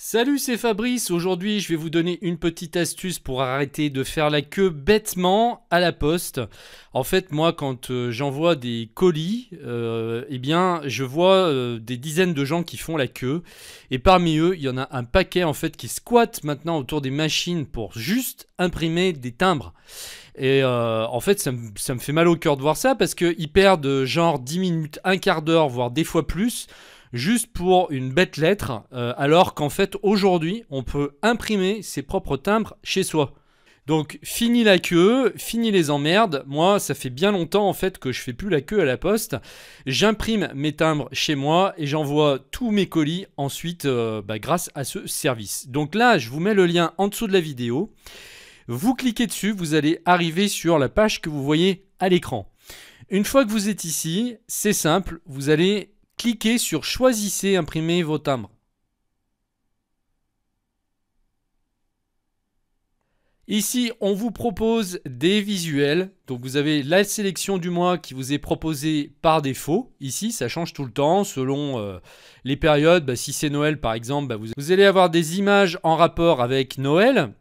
Salut, c'est Fabrice. Aujourd'hui, je vais vous donner une petite astuce pour arrêter de faire la queue bêtement à la poste. En fait, moi, quand euh, j'envoie des colis, euh, eh bien, je vois euh, des dizaines de gens qui font la queue. Et parmi eux, il y en a un paquet, en fait, qui squatte maintenant autour des machines pour juste imprimer des timbres. Et en fait, ça, ça, me fait mal au cœur de voir ça parce qu'ils perdent genre 10 minutes, un quart d'heure, voire des fois plus juste pour une bête lettre, euh, alors qu'en fait aujourd'hui on peut imprimer ses propres timbres chez soi. Donc fini la queue, fini les emmerdes. Moi, ça fait bien longtemps en fait que je fais plus la queue à la poste. J'imprime mes timbres chez moi et j'envoie tous mes colis ensuite euh, bah, grâce à ce service. Donc là, je vous mets le lien en dessous de la vidéo. Vous cliquez dessus, vous allez arriver sur la page que vous voyez à l'écran. Une fois que vous êtes ici, c'est simple, vous allez cliquez sur Choisissez, imprimer vos timbres. Ici, on vous propose des visuels. Donc, vous avez la sélection du mois qui vous est proposée par défaut. Ici, ça change tout le temps selon euh, les périodes. Bah, si c'est Noël, par exemple, bah, vous allez avoir des images en rapport avec Noël.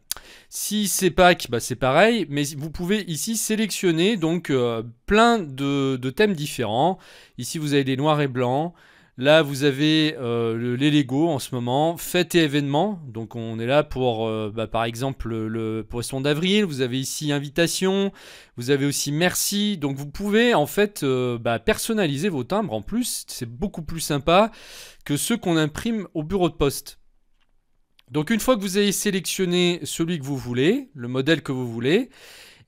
Si c'est pack, bah, c'est pareil, mais vous pouvez ici sélectionner donc euh, plein de, thèmes différents. Ici vous avez des noirs et blancs. Là, vous avez euh, les Lego en ce moment, fêtes et événements. Donc, on est là pour, euh, bah, par exemple, le poisson d'avril. Vous avez ici invitation. Vous avez aussi merci. Donc, vous pouvez en fait bah, personnaliser vos timbres. En plus, c'est beaucoup plus sympa que ceux qu'on imprime au bureau de poste. Donc une fois que vous avez sélectionné celui que vous voulez, le modèle que vous voulez,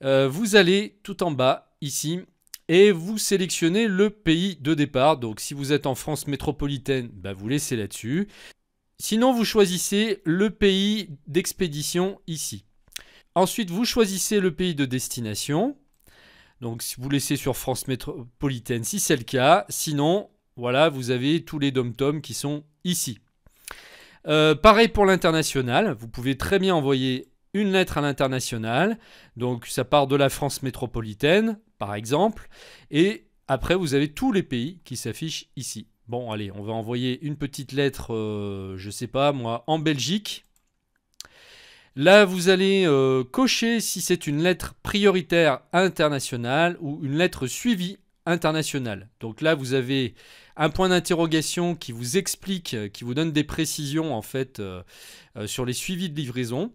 euh, vous allez tout en bas ici et vous sélectionnez le pays de départ. Donc si vous êtes en France métropolitaine, bah, vous laissez là-dessus. Sinon, vous choisissez le pays d'expédition ici. Ensuite, vous choisissez le pays de destination. Donc si vous laissez sur France métropolitaine si c'est le cas. Sinon, voilà, vous avez tous les dom-toms qui sont ici. Euh, pareil pour l'international, vous pouvez très bien envoyer une lettre à l'international, donc ça part de la France métropolitaine, par exemple, et après vous avez tous les pays qui s'affichent ici. Bon, allez, on va envoyer une petite lettre, je euh, je sais pas moi, en Belgique. Là, vous allez euh, cocher si c'est une lettre prioritaire internationale ou une lettre suivie International. Donc là, vous avez un point d'interrogation qui vous explique, euh, qui vous donne des précisions en fait euh, euh, sur les suivis de livraison.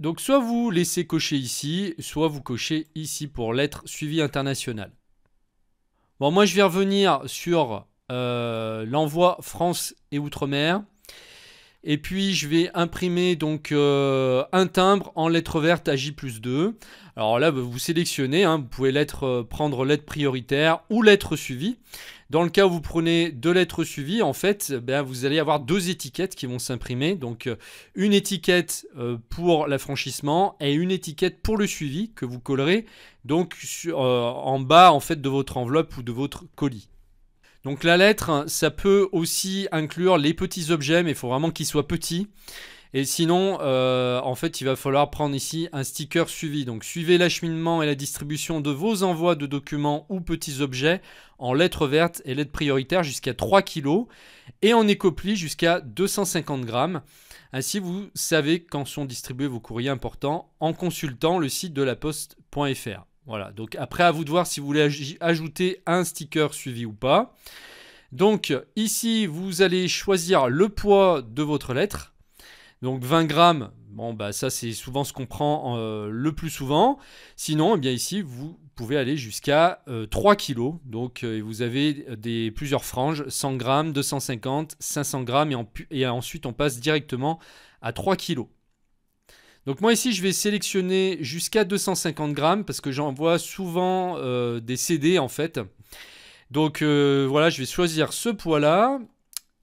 Donc soit vous laissez cocher ici, soit vous cochez ici pour l'être suivi international. Bon, moi je vais revenir sur l'envoi France et Outre-mer. Et puis je vais imprimer donc euh, un timbre en lettre verte à J 2. Alors là, vous sélectionnez, hein, vous pouvez euh, prendre lettre prioritaire ou lettre suivie. Dans le cas où vous prenez deux lettres suivies, en fait, eh vous allez avoir deux étiquettes qui vont s'imprimer. Donc euh, une étiquette pour l'affranchissement et une étiquette pour le suivi que vous collerez donc en bas en fait de votre enveloppe ou de votre colis. Donc la lettre, ça peut aussi inclure les petits objets, mais il faut vraiment qu'ils soient petits. Et sinon, euh, en fait, il va falloir prendre ici un sticker suivi. Donc, suivez l'acheminement et la distribution de vos envois de documents ou petits objets en lettres vertes et lettres prioritaires jusqu'à 3 kg et en écoplis jusqu'à 250 grammes. Ainsi, vous savez quand sont distribués vos courriers importants en consultant le site de la poste.fr. Voilà, donc après à vous de voir si vous voulez ajouter un sticker suivi ou pas. Donc ici, vous allez choisir le poids de votre lettre. Donc 20 grammes, bon bah ça c'est souvent ce qu'on prend euh, le plus souvent. Sinon, eh bien ici, vous pouvez aller jusqu'à 3 euh, kilos. Donc euh, vous avez des, plusieurs franges, 100 grammes, 250, 500 grammes et, et ensuite on passe directement à 3 kilos. Donc moi ici, je vais sélectionner jusqu'à 250 grammes parce que j'envoie souvent euh, des CD en fait. Donc euh, voilà, je vais choisir ce poids-là.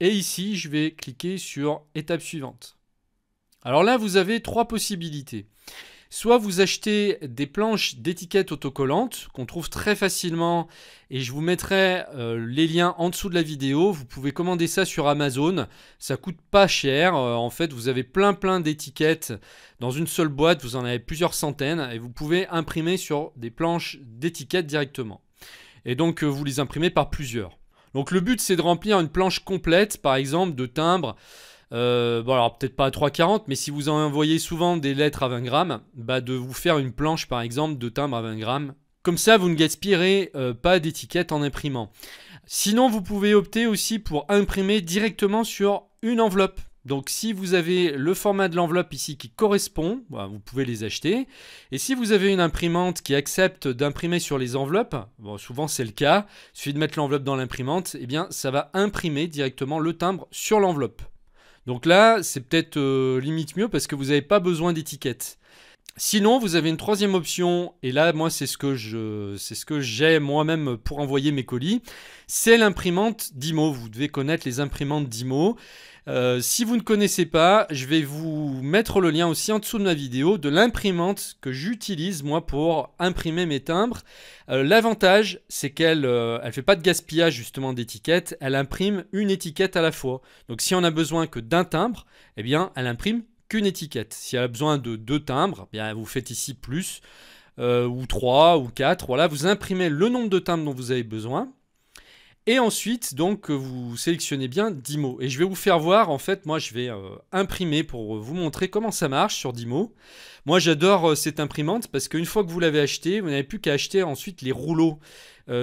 Et ici, je vais cliquer sur étape suivante. Alors là, vous avez trois possibilités. Soit vous achetez des planches d'étiquettes autocollantes qu'on trouve très facilement et je vous mettrai euh, les liens en dessous de la vidéo. Vous pouvez commander ça sur Amazon, ça coûte pas cher. Euh, en fait, vous avez plein plein d'étiquettes dans une seule boîte, vous en avez plusieurs centaines et vous pouvez imprimer sur des planches d'étiquettes directement. Et donc euh, vous les imprimez par plusieurs. Donc le but c'est de remplir une planche complète, par exemple de timbres, euh, bon, alors peut-être pas à 3,40, mais si vous en envoyez souvent des lettres à 20 grammes, bah, de vous faire une planche par exemple de timbre à 20 grammes. Comme ça, vous ne gaspirez euh, pas d'étiquette en imprimant. Sinon, vous pouvez opter aussi pour imprimer directement sur une enveloppe. Donc si vous avez le format de l'enveloppe ici qui correspond, bah, vous pouvez les acheter. Et si vous avez une imprimante qui accepte d'imprimer sur les enveloppes, souvent c'est le cas, il suffit de mettre l'enveloppe dans l'imprimante, et eh bien ça va imprimer directement le timbre sur l'enveloppe. Donc là, c'est peut-être euh, limite mieux parce que vous n'avez pas besoin d'étiquettes. Sinon, vous avez une troisième option, et là, moi, c'est ce que je, ce que j'ai moi-même pour envoyer mes colis. C'est l'imprimante Dimo. Vous devez connaître les imprimantes Dimo. Euh, si vous ne connaissez pas, je vais vous mettre le lien aussi en dessous de ma vidéo de l'imprimante que j'utilise moi pour imprimer mes timbres. Euh, l'avantage, c'est qu'elle ne euh, fait pas de gaspillage justement d'étiquettes, elle imprime une étiquette à la fois. Donc si on a besoin que d'un timbre, eh bien elle imprime qu'une étiquette. Si elle a besoin de deux timbres, eh bien vous faites ici plus, euh, ou trois, ou quatre. Voilà, vous imprimez le nombre de timbres dont vous avez besoin. Et ensuite, donc, euh, vous sélectionnez bien Dimo. Et je vais vous faire voir, en fait, moi, je vais euh, imprimer pour vous montrer comment ça marche sur Dimo. Moi, j'adore euh, cette imprimante parce qu'une fois que vous l'avez achetée, vous n'avez plus qu'à acheter ensuite les rouleaux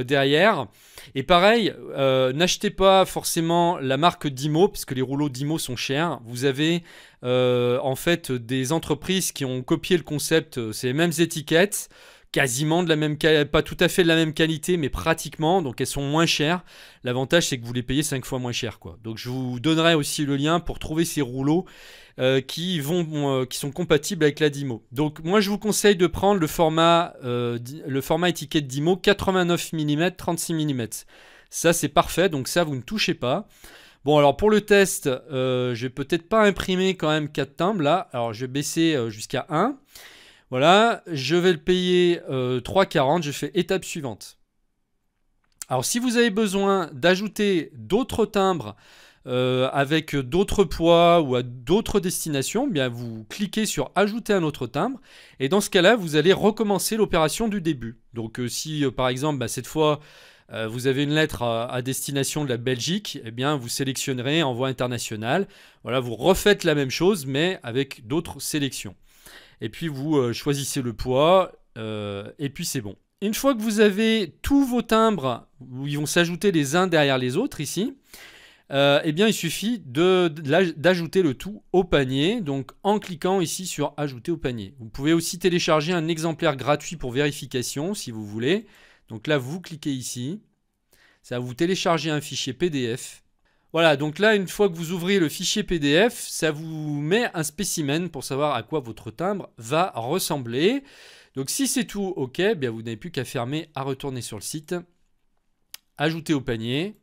derrière. Et pareil, n'achetez pas forcément la marque Dimo puisque les rouleaux Dimo sont chers. Vous avez, en fait, des entreprises qui ont copié le concept, c'est les mêmes étiquettes quasiment de la même pas tout à fait de la même qualité, mais pratiquement. Donc elles sont moins chères. L'avantage, c'est que vous les payez 5 fois moins cher. Quoi. Donc je vous donnerai aussi le lien pour trouver ces rouleaux euh, qui, vont, euh, qui sont compatibles avec la Dimo. Donc moi, je vous conseille de prendre le format, euh, le format étiquette Dimo 89 mm, 36 mm. Ça, c'est parfait. Donc ça, vous ne touchez pas. Bon, alors pour le test, je vais peut-être pas imprimer quand même 4 timbres là. Alors je vais baisser jusqu'à 1. Voilà, je vais le payer 3,40. Euh, je fais étape suivante. Alors, si vous avez besoin d'ajouter d'autres timbres euh, avec d'autres poids ou à d'autres destinations, eh bien vous cliquez sur Ajouter un autre timbre. Et dans ce cas-là, vous allez recommencer l'opération du début. Donc, euh, si par exemple, bah, cette fois, vous avez une lettre à, destination de la Belgique, eh bien vous sélectionnerez envoi international. Voilà, vous refaites la même chose mais avec d'autres sélections et puis vous euh, choisissez le poids, euh, et puis c'est bon. Une fois que vous avez tous vos timbres, où ils vont s'ajouter les uns derrière les autres ici, euh, eh bien il suffit d'ajouter le tout au panier, donc en cliquant ici sur ajouter au panier. Vous pouvez aussi télécharger un exemplaire gratuit pour vérification si vous voulez. Donc là vous cliquez ici, ça va vous télécharger un fichier PDF voilà, donc là, une fois que vous ouvrez le fichier PDF, ça vous met un spécimen pour savoir à quoi votre timbre va ressembler. Donc si c'est tout OK, bien vous n'avez plus qu'à fermer, à retourner sur le site, ajouter au panier.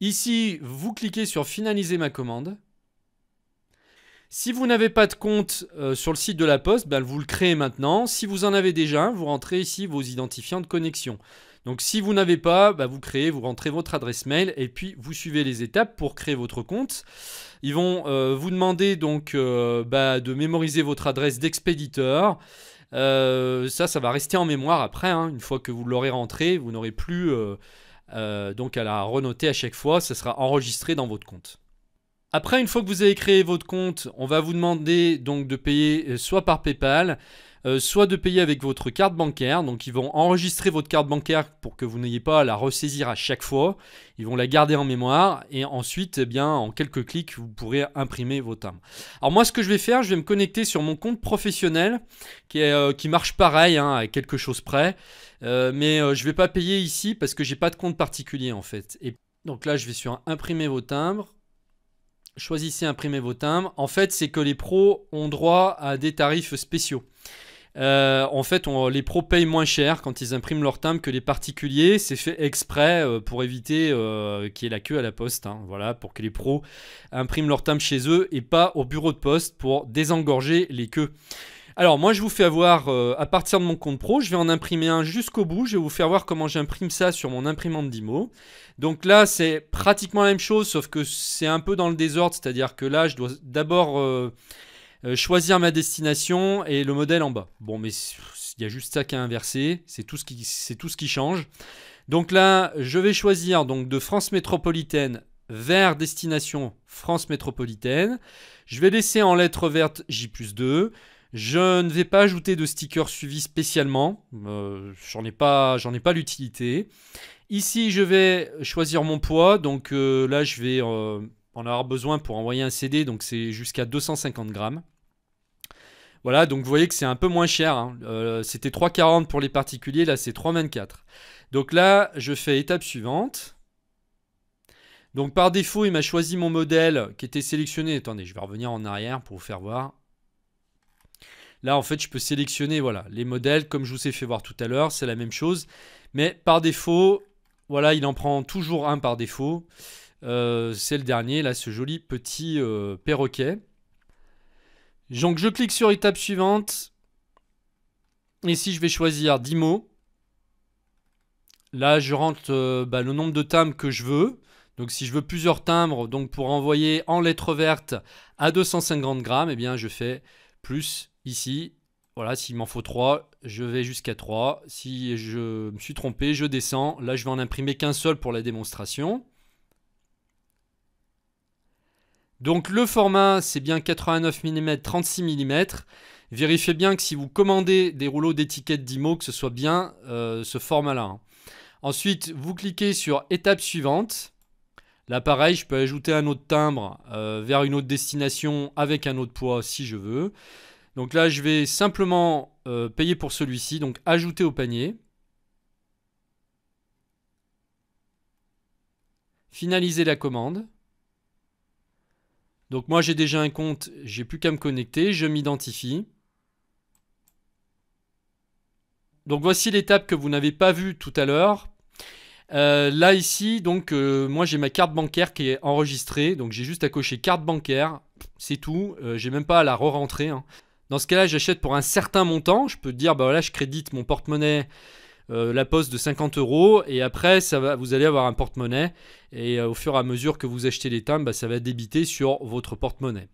Ici, vous cliquez sur finaliser ma commande. Si vous n'avez pas de compte euh, sur le site de la poste, ben, vous le créez maintenant. Si vous en avez déjà un, vous rentrez ici vos identifiants de connexion. Donc si vous n'avez pas, bah, vous créez, vous rentrez votre adresse mail et puis vous suivez les étapes pour créer votre compte. Ils vont euh, vous demander donc euh, bah, de mémoriser votre adresse d'expéditeur. Euh, ça, ça va rester en mémoire après. Hein. Une fois que vous l'aurez rentré, vous n'aurez plus donc à la renoter à chaque fois. Ça sera enregistré dans votre compte. Après, une fois que vous avez créé votre compte, on va vous demander donc de payer soit par PayPal, euh, soit de payer avec votre carte bancaire. Donc ils vont enregistrer votre carte bancaire pour que vous n'ayez pas à la ressaisir à chaque fois. Ils vont la garder en mémoire et ensuite, eh bien, en quelques clics, vous pourrez imprimer vos timbres. Alors moi, ce que je vais faire, je vais me connecter sur mon compte professionnel qui, euh, qui marche pareil, à hein, quelque chose près. Euh, mais je ne vais pas payer ici parce que j'ai pas de compte particulier en fait. Et donc là, je vais sur imprimer vos timbres choisissez imprimer vos timbres. En fait, c'est que les pros ont droit à des tarifs spéciaux. Euh, en fait, les pros payent moins cher quand ils impriment leur timbre que les particuliers. C'est fait exprès euh, pour éviter euh, qu'il y ait la queue à la poste. Hein. voilà, pour que les pros impriment leur timbre chez eux et pas au bureau de poste pour désengorger les queues. Alors moi je vous fais avoir à partir de mon compte pro, je vais en imprimer un jusqu'au bout, je vais vous faire voir comment j'imprime ça sur mon imprimante d'IMO. Donc là c'est pratiquement la même chose sauf que c'est un peu dans le désordre, c'est-à-dire que là je dois d'abord euh, choisir ma destination et le modèle en bas. Bon, mais il y a juste ça a inversé. C'est tout, ce qui, c'est tout ce qui change. Donc là, je vais choisir donc de France métropolitaine vers destination France métropolitaine. Je vais laisser en lettre verte J 2. Je ne vais pas ajouter de sticker suivi spécialement. Euh, j'en ai pas, j'en ai pas l'utilité. Ici, je vais choisir mon poids. Donc euh, là, je vais en avoir besoin pour envoyer un CD, donc c'est jusqu'à 250 grammes. Voilà, donc vous voyez que c'est un peu moins cher. Hein. Euh, c'était 3,40 pour les particuliers, là c'est 3,24. Donc là, je fais étape suivante. Donc par défaut, il m'a choisi mon modèle qui était sélectionné. Attendez, je vais revenir en arrière pour vous faire voir. Là, en fait, je peux sélectionner voilà, les modèles, comme je vous ai fait voir tout à l'heure, c'est la même chose. Mais par défaut, voilà, il en prend toujours un par défaut. Euh, c'est le dernier, là, ce joli petit euh, perroquet. Donc je clique sur étape suivante. Ici, je vais choisir 10 mots. Là, je rentre euh, bah, le nombre de timbres que je veux. Donc si je veux plusieurs timbres, donc pour envoyer en lettres vertes à 250 grammes, et eh bien je fais plus ici. Voilà, s'il m'en faut 3, je vais jusqu'à 3. Si je me suis trompé, je descends. Là, je vais en imprimer qu'un seul pour la démonstration. Donc le format, c'est bien 89 mm, 36 mm. Vérifiez bien que si vous commandez des rouleaux d'étiquette d'IMO, que ce soit bien euh, ce format-là. Hein. Ensuite, vous cliquez sur étape suivante. Là, pareil, je peux ajouter un autre timbre euh, vers une autre destination avec un autre poids si je veux. Donc là, je vais simplement euh, payer pour celui-ci, donc ajouter au panier. Finaliser la commande. Donc moi j'ai déjà un compte, j'ai plus qu'à me connecter, je m'identifie. Donc voici l'étape que vous n'avez pas vue tout à l'heure. Euh, là ici, donc euh, moi j'ai ma carte bancaire qui est enregistrée, donc j'ai juste à cocher carte bancaire, c'est tout, Je euh, j'ai même pas à la re-rentrer. Hein. Dans ce cas-là, j'achète pour un certain montant, je peux dire bah là, je crédite mon porte-monnaie euh, la poste de 50 euros et après ça va, vous allez avoir un porte-monnaie et euh, au fur et à mesure que vous achetez les timbres, bah, ça va débiter sur votre porte-monnaie.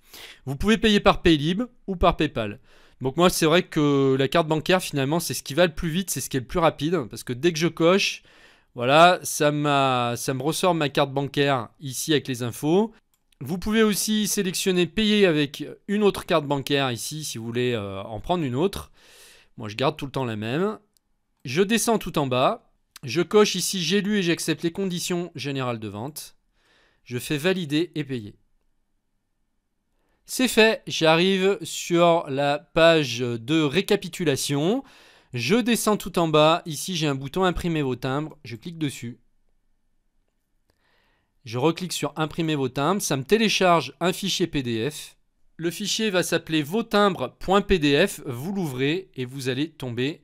Vous pouvez payer par Paylib ou par PayPal. Donc moi c'est vrai que la carte bancaire finalement c'est ce qui va le plus vite, c'est ce qui est le plus rapide parce que dès que je coche, voilà, ça, ça me ressort ma carte bancaire ici avec les infos. Vous pouvez aussi sélectionner payer avec une autre carte bancaire ici si vous voulez euh, en prendre une autre. Moi je garde tout le temps la même je descends tout en bas. Je coche ici j'ai lu et j'accepte les conditions générales de vente. Je fais valider et payer. C'est fait, j'arrive sur la page de récapitulation. Je descends tout en bas, ici j'ai un bouton imprimer vos timbres, je clique dessus. Je reclique sur imprimer vos timbres, ça me télécharge un fichier PDF. Le fichier va s'appeler vos timbres.pdf, vous l'ouvrez et vous allez tomber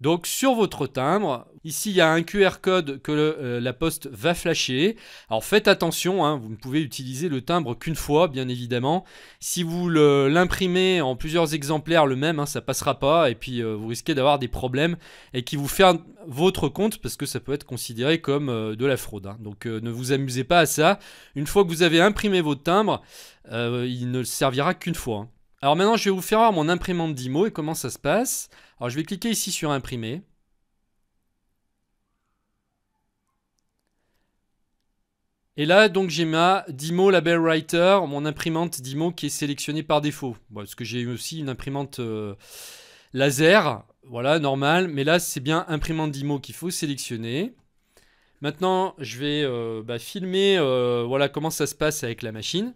donc sur votre timbre, ici il y a un QR code que euh, la poste va flasher. Alors faites attention, hein, vous ne pouvez utiliser le timbre qu'une fois, bien évidemment. Si vous l'imprimez en plusieurs exemplaires le même, ça hein, ça passera pas et puis euh, vous risquez d'avoir des problèmes et qui vous ferme votre compte parce que ça peut être considéré comme euh, de la fraude. Hein. Donc ne vous amusez pas à ça. Une fois que vous avez imprimé votre timbre, il ne servira qu'une fois. Alors maintenant je vais vous faire voir mon imprimante d'IMO et comment ça se passe. Alors je vais cliquer ici sur imprimer. Et là, donc j'ai ma Dimo Label Writer, mon imprimante Dimo qui est sélectionnée par défaut. parce que j'ai aussi une imprimante euh, laser, voilà, normal. Mais là, c'est bien imprimante Dimo qu'il faut sélectionner. Maintenant, je vais euh, bah, filmer euh, voilà comment ça se passe avec la machine.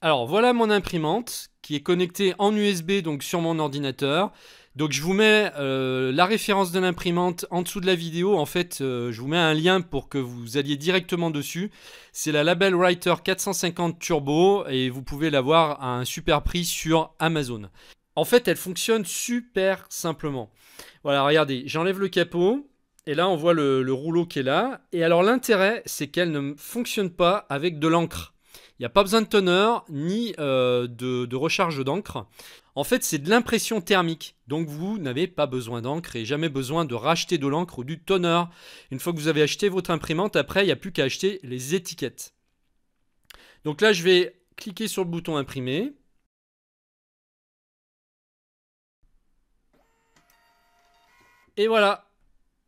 Alors voilà mon imprimante qui est connectée en USB donc sur mon ordinateur. Donc je vous mets euh, la référence de l'imprimante en dessous de la vidéo. En fait, euh, je vous mets un lien pour que vous alliez directement dessus. C'est la Label Writer 450 Turbo et vous pouvez l'avoir à un super prix sur Amazon. En fait, elle fonctionne super simplement. Voilà, regardez, j'enlève le capot. Et là, on voit le rouleau qui est là. Et alors, l'intérêt, c'est qu'elle ne fonctionne pas avec de l'encre. Il n'y a pas besoin de toner ni euh, de, recharge d'encre. En fait, c'est de l'impression thermique. Donc, vous n'avez pas besoin d'encre et jamais besoin de racheter de l'encre ou du toner. Une fois que vous avez acheté votre imprimante, après, il n'y a plus qu'à acheter les étiquettes. Donc là, je vais cliquer sur le bouton imprimer. Et voilà,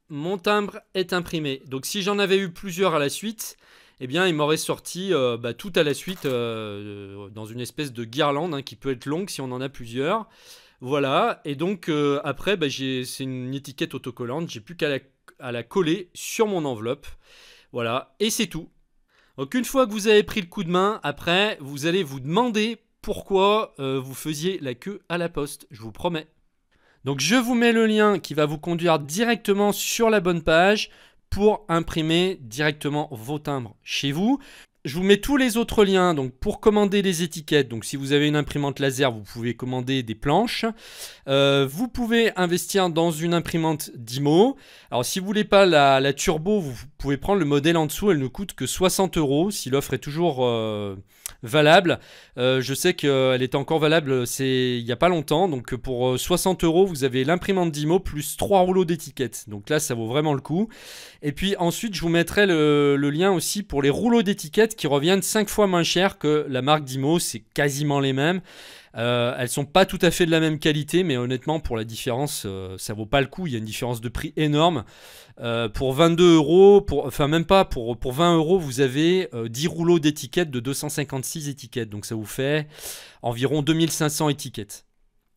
mon timbre est imprimé. Donc si j'en avais eu plusieurs à la suite, eh bien, il m'aurait sorti euh, bah, tout à la suite euh, euh, dans une espèce de guirlande hein, qui peut être longue si on en a plusieurs. Voilà, et donc après, bah, c'est une étiquette autocollante, j'ai plus qu'à la coller sur mon enveloppe. Voilà, et c'est tout. Donc une fois que vous avez pris le coup de main, après, vous allez vous demander pourquoi vous faisiez la queue à la poste, je vous promets. Donc je vous mets le lien qui va vous conduire directement sur la bonne page pour imprimer directement vos timbres chez vous. Je vous mets tous les autres liens donc pour commander les étiquettes. Donc si vous avez une imprimante laser, vous pouvez commander des planches. Euh, vous pouvez investir dans une imprimante Dimo. Alors si vous voulez pas la, turbo, vous pouvez prendre le modèle en dessous. Elle ne coûte que 60 euros si l'offre est toujours euh, valable. Euh, je sais qu'elle est encore valable c'est il n'y a pas longtemps. Donc pour 60 euh, euros, vous avez l'imprimante d'IMO plus 3 rouleaux d'étiquettes. Donc là, ça vaut vraiment le coup. Et puis ensuite, je vous mettrai le, lien aussi pour les rouleaux d'étiquettes qui reviennent 5 fois moins cher que la marque d'IMO. C'est quasiment les mêmes. Euh, elles sont pas tout à fait de la même qualité, mais honnêtement, pour la différence, ça vaut pas le coup. Il y a une différence de prix énorme. Euh, pour 22 euros, enfin même pas, pour, 20 euros, vous avez 10 euh, rouleaux d'étiquettes de 256 étiquettes. Donc ça vous fait environ 2500 étiquettes.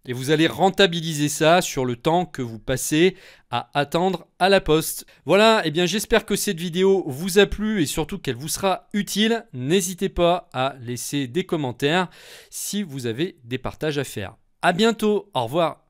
Et vous allez rentabiliser ça sur le temps que vous passez à attendre à la poste. Voilà, et eh bien j'espère que cette vidéo vous a plu et surtout qu'elle vous sera utile. N'hésitez pas à laisser des commentaires si vous avez des partages à faire. A bientôt, au revoir